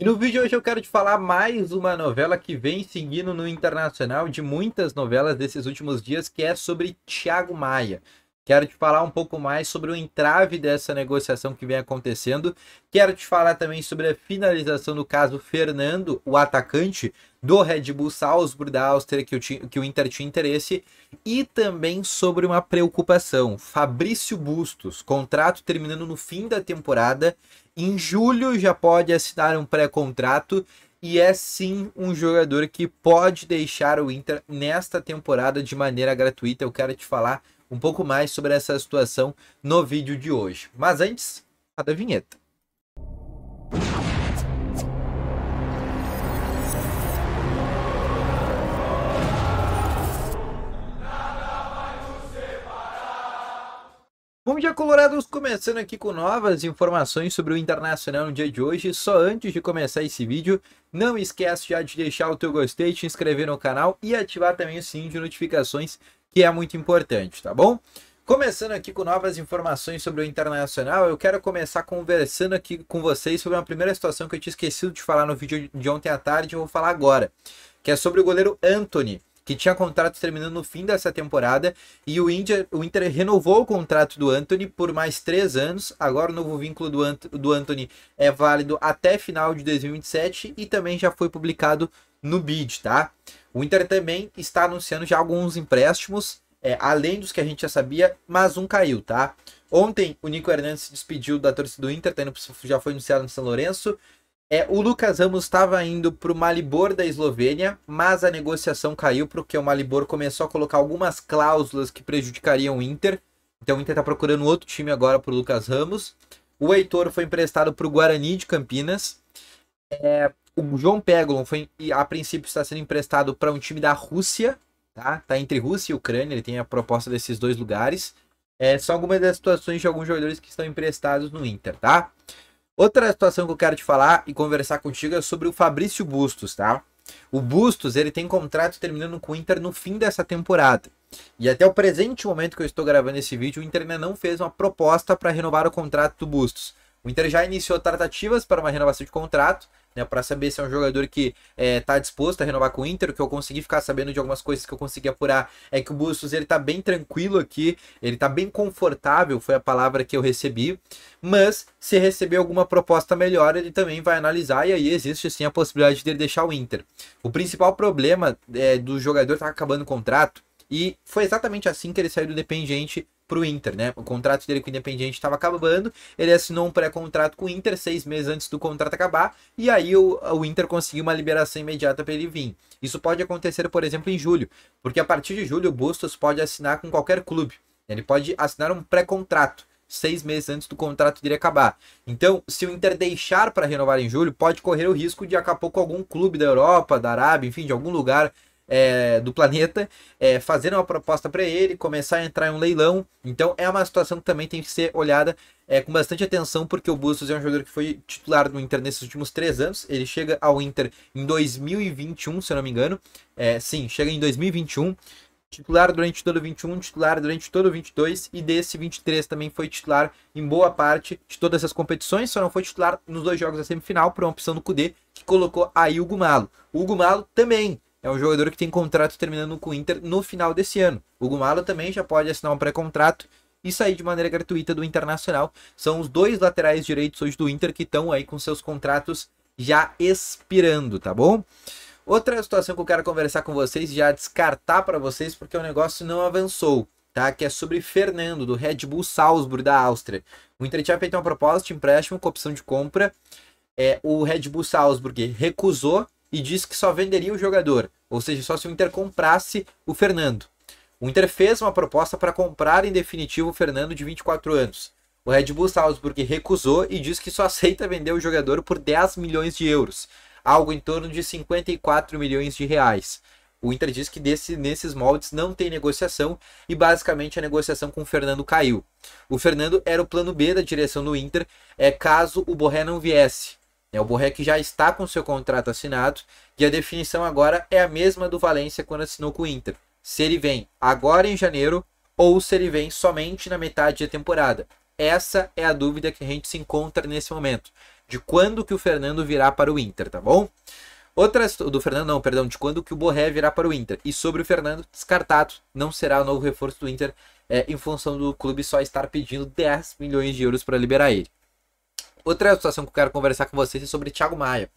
E no vídeo hoje eu quero te falar mais uma novela que vem seguindo no internacional de muitas novelas desses últimos dias, que é sobre Thiago Maia. Quero te falar um pouco mais sobre o entrave dessa negociação que vem acontecendo. Quero te falar também sobre a finalização do caso Fernando, o atacante do Red Bull Salzburg da Áustria, que que o Inter tinha interesse. E também sobre uma preocupação: Fabrício Bustos, contrato terminando no fim da temporada. Em julho já pode assinar um pré-contrato e é sim um jogador que pode deixar o Inter nesta temporada de maneira gratuita. Eu quero te falar um pouco mais sobre essa situação no vídeo de hoje. Mas antes, a da vinheta. Bom dia, Colorados! Começando aqui com novas informações sobre o Internacional no dia de hoje. Só antes de começar esse vídeo, não esquece já de deixar o teu gostei, te inscrever no canal e ativar também o sininho de notificações que é muito importante, tá bom? Começando aqui com novas informações sobre o internacional, eu quero começar conversando aqui com vocês sobre uma primeira situação que eu tinha esquecido de falar no vídeo de ontem à tarde, eu vou falar agora, que é sobre o goleiro Anthony, que tinha contrato terminando no fim dessa temporada e o Inter, o Inter renovou o contrato do Anthony por mais três anos. Agora o novo vínculo do, Ant, do Anthony é válido até final de 2027 e também já foi publicado no bid, tá? O Inter também está anunciando já alguns empréstimos, é, além dos que a gente já sabia, mas um caiu, tá? Ontem o Nico Hernandes se despediu da torcida do Inter, já foi anunciado no São Lourenço. É, o Lucas Ramos estava indo para o Malibor da Eslovênia, mas a negociação caiu porque o Malibor começou a colocar algumas cláusulas que prejudicariam o Inter. Então o Inter está procurando outro time agora para o Lucas Ramos. O Heitor foi emprestado para o Guarani de Campinas. É, o João Pegolon foi, a princípio, está sendo emprestado para um time da Rússia, tá? Tá entre Rússia e Ucrânia, ele tem a proposta desses dois lugares. É, são algumas das situações de alguns jogadores que estão emprestados no Inter, tá? Outra situação que eu quero te falar e conversar contigo é sobre o Fabrício Bustos, tá? O Bustos, ele tem contrato terminando com o Inter no fim dessa temporada. E até o presente momento que eu estou gravando esse vídeo, o Inter ainda não fez uma proposta para renovar o contrato do Bustos. O então, Inter já iniciou tratativas para uma renovação de contrato, né, para saber se é um jogador que está é, tá disposto a renovar com o Inter. O que eu consegui ficar sabendo de algumas coisas que eu consegui apurar é que o Bustos ele está bem tranquilo aqui, ele está bem confortável, foi a palavra que eu recebi. Mas se receber alguma proposta melhor, ele também vai analisar e aí existe sim a possibilidade dele deixar o Inter. O principal problema é, do jogador tá acabando o contrato e foi exatamente assim que ele saiu do Dependente pro Inter, né? O contrato dele com o Independiente estava acabando, ele assinou um pré-contrato com o Inter seis meses antes do contrato acabar, e aí o, o Inter conseguiu uma liberação imediata para ele vir. Isso pode acontecer, por exemplo, em julho, porque a partir de julho o Bustos pode assinar com qualquer clube. Ele pode assinar um pré-contrato seis meses antes do contrato dele acabar. Então, se o Inter deixar para renovar em julho, pode correr o risco de acabar com algum clube da Europa, da Arábia, enfim, de algum lugar é, do planeta, é, fazer uma proposta para ele, começar a entrar em um leilão. Então é uma situação que também tem que ser olhada é, com bastante atenção, porque o Bustos é um jogador que foi titular do Inter nesses últimos três anos. Ele chega ao Inter em 2021, se eu não me engano. É, sim, chega em 2021 titular durante todo o 21, titular durante todo o 22 e desse 23 também foi titular em boa parte de todas as competições, só não foi titular nos dois jogos da semifinal por uma opção do Cudê, que colocou aí o Gumalo. O Gumalo também é um jogador que tem contrato terminando com o Inter no final desse ano. O Gumalo também já pode assinar um pré-contrato e sair de maneira gratuita do Internacional. São os dois laterais direitos hoje do Inter que estão aí com seus contratos já expirando, tá bom? Outra situação que eu quero conversar com vocês, já descartar para vocês, porque o negócio não avançou, tá? Que é sobre Fernando, do Red Bull Salzburg, da Áustria. O Inter tinha feito uma proposta de empréstimo com opção de compra. É, o Red Bull Salzburg recusou e disse que só venderia o jogador, ou seja, só se o Inter comprasse o Fernando. O Inter fez uma proposta para comprar em definitivo o Fernando de 24 anos. O Red Bull Salzburg recusou e disse que só aceita vender o jogador por 10 milhões de euros, algo em torno de 54 milhões de reais. O Inter diz que desse, nesses moldes não tem negociação e basicamente a negociação com o Fernando caiu. O Fernando era o plano B da direção do Inter, é caso o Borré não viesse. Né, o Borré já está com seu contrato assinado e a definição agora é a mesma do Valência quando assinou com o Inter. Se ele vem agora em janeiro ou se ele vem somente na metade da temporada. Essa é a dúvida que a gente se encontra nesse momento, de quando que o Fernando virá para o Inter, tá bom? Outras do Fernando não, perdão, de quando que o Borré virá para o Inter. E sobre o Fernando, descartado, não será o novo reforço do Inter é, em função do clube só estar pedindo 10 milhões de euros para liberar ele. Outra situação que eu quero conversar com vocês é sobre Thiago Maia.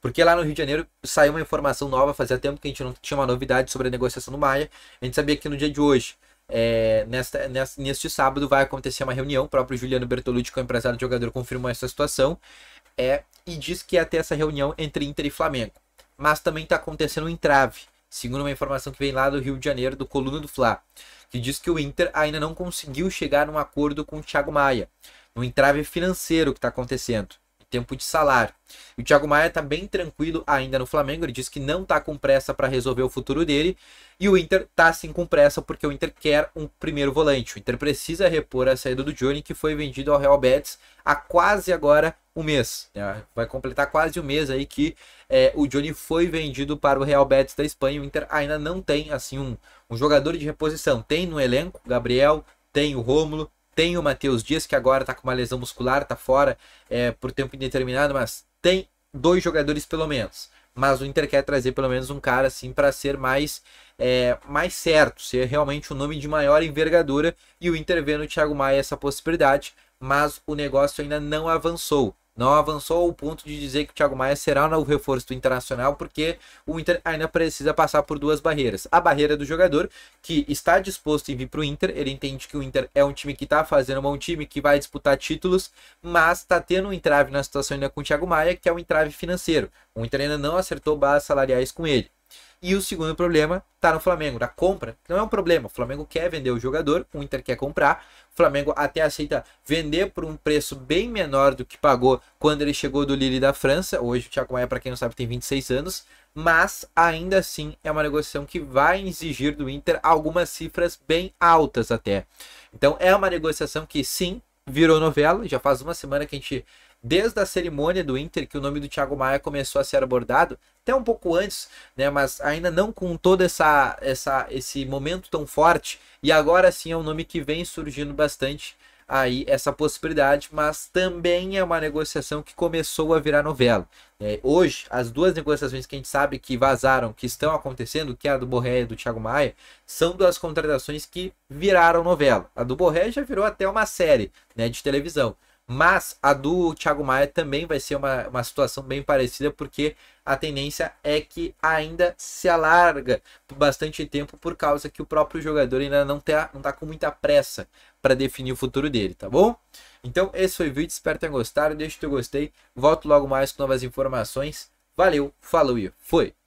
Porque lá no Rio de Janeiro saiu uma informação nova, fazia tempo que a gente não tinha uma novidade sobre a negociação do Maia. A gente sabia que no dia de hoje, é, nesta, nesta, neste sábado, vai acontecer uma reunião. O próprio Juliano Bertolucci, que é o empresário do jogador, confirmou essa situação. É, e diz que ia ter essa reunião entre Inter e Flamengo. Mas também está acontecendo um entrave, segundo uma informação que vem lá do Rio de Janeiro, do Coluna do Fla, que diz que o Inter ainda não conseguiu chegar num acordo com o Thiago Maia no entrave financeiro que está acontecendo, em tempo de salário. o Thiago Maia está bem tranquilo ainda no Flamengo, ele diz que não está com pressa para resolver o futuro dele, e o Inter está sim com pressa porque o Inter quer um primeiro volante. O Inter precisa repor a saída do Johnny, que foi vendido ao Real Betis há quase agora um mês. Né? Vai completar quase um mês aí que é, o Johnny foi vendido para o Real Betis da Espanha. O Inter ainda não tem assim um, um jogador de reposição. Tem no elenco Gabriel, tem o Rômulo, tem o Matheus Dias, que agora está com uma lesão muscular, está fora é, por tempo indeterminado, mas tem dois jogadores pelo menos. Mas o Inter quer trazer pelo menos um cara assim para ser mais é, mais certo, ser realmente um nome de maior envergadura. E o Inter vê no Thiago Maia essa possibilidade, mas o negócio ainda não avançou não avançou ao ponto de dizer que o Thiago Maia será o reforço do Internacional, porque o Inter ainda precisa passar por duas barreiras. A barreira do jogador, que está disposto em vir para o Inter, ele entende que o Inter é um time que está fazendo bom, um time que vai disputar títulos, mas está tendo um entrave na situação ainda com o Thiago Maia, que é um entrave financeiro. O Inter ainda não acertou bases salariais com ele. E o segundo problema está no Flamengo, da compra. Não é um problema. O Flamengo quer vender o jogador, o Inter quer comprar. O Flamengo até aceita vender por um preço bem menor do que pagou quando ele chegou do Lille da França. Hoje o Thiago Maia, para quem não sabe, tem 26 anos. Mas ainda assim é uma negociação que vai exigir do Inter algumas cifras bem altas até. Então é uma negociação que sim virou novela. Já faz uma semana que a gente desde a cerimônia do Inter que o nome do Thiago Maia começou a ser abordado, até um pouco antes, né, mas ainda não com todo essa, essa, esse momento tão forte, e agora sim é um nome que vem surgindo bastante aí essa possibilidade, mas também é uma negociação que começou a virar novela. É, hoje, as duas negociações que a gente sabe que vazaram, que estão acontecendo, que é a do Borré e do Thiago Maia, são duas contratações que viraram novela. A do Borré já virou até uma série né, de televisão. Mas a do Thiago Maia também vai ser uma, uma situação bem parecida, porque a tendência é que ainda se alarga por bastante tempo, por causa que o próprio jogador ainda não está não tá com muita pressa para definir o futuro dele, tá bom? Então esse foi o vídeo, espero que tenham gostado, deixe o teu gostei, volto logo mais com novas informações. Valeu, falou e fui!